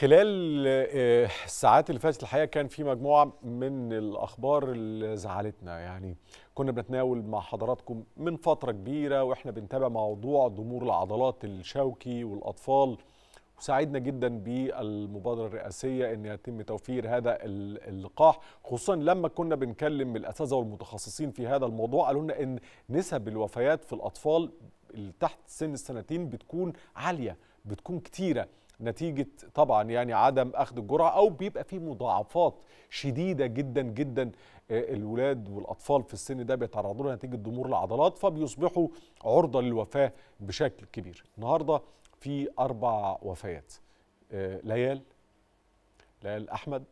خلال آه، الساعات اللي فاتت الحقيقه كان في مجموعه من الاخبار اللي زعلتنا يعني كنا بنتناول مع حضراتكم من فتره كبيره واحنا بنتابع موضوع ضمور العضلات الشوكي والاطفال وساعدنا جدا بالمبادره الرئاسيه ان يتم توفير هذا اللقاح خصوصا لما كنا بنكلم الاساتذه والمتخصصين في هذا الموضوع قالوا لنا ان نسب الوفيات في الاطفال اللي تحت سن السنتين بتكون عاليه بتكون كتيره نتيجه طبعا يعني عدم اخذ الجرعه او بيبقى في مضاعفات شديده جدا جدا آه، الولاد والاطفال في السن ده بيتعرضوا لها نتيجه ضمور العضلات فبيصبحوا عرضه للوفاه بشكل كبير. النهارده في اربع وفيات آه، ليال ليال احمد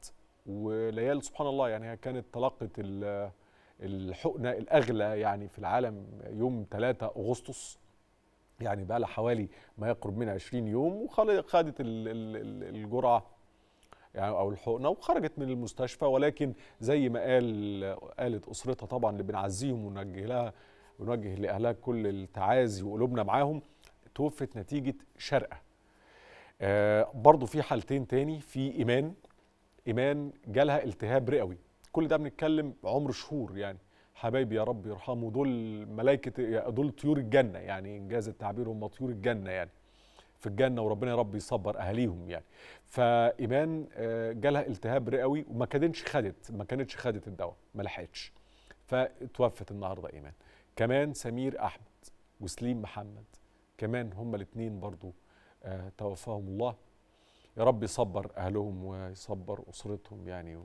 وليال سبحان الله يعني كانت تلقت الحقنه الاغلى يعني في العالم يوم 3 اغسطس يعني بقى لها حوالي ما يقرب من 20 يوم وخدت الجرعه يعني او الحقنه وخرجت من المستشفى ولكن زي ما قال قالت اسرتها طبعا اللي بنعزيهم ونوجه لها ونوجه لاهلها كل التعازي وقلوبنا معاهم توفت نتيجه شرقه. آه برضو في حالتين تاني في ايمان ايمان جالها التهاب رئوي كل ده بنتكلم عمر شهور يعني حبايبي يا رب يرحمه دول ملائكه دول طيور الجنه يعني انجاز التعبير هم طيور الجنه يعني في الجنه وربنا يا رب يصبر اهاليهم يعني فايمان آه، جالها التهاب رئوي وما كانتش خدت ما كانتش خدت الدواء ما لحقتش فتوفت النهارده ايمان كمان سمير احمد وسليم محمد كمان هما الاثنين برضو آه، توفاهم الله يا رب يصبر اهلهم ويصبر اسرتهم يعني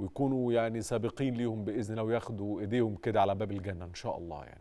ويكونوا يعني سابقين ليهم باذن الله وياخدوا ايديهم كده على باب الجنه ان شاء الله يعني